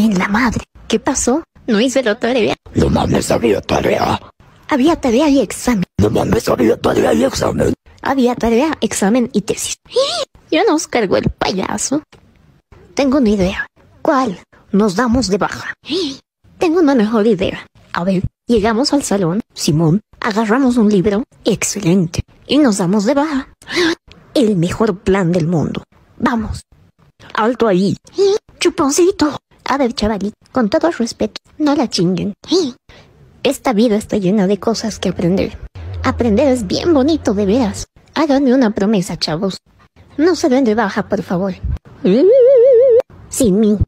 en la madre. ¿Qué pasó? No hice la tarea. No mames, había tarea. Había tarea y examen. No mames, había tarea y examen. Había tarea, examen y tesis. Ya nos cargó el payaso. Tengo una idea. ¿Cuál? Nos damos de baja. Tengo una mejor idea. A ver, llegamos al salón, Simón, agarramos un libro, excelente, y nos damos de baja. El mejor plan del mundo. Vamos. Alto ahí. Chuponcito. A ver, chavalito, con todo respeto, no la chinguen. ¡Eh! Esta vida está llena de cosas que aprender. Aprender es bien bonito, de veras. Háganme una promesa, chavos. No se den de baja, por favor. Sin mí.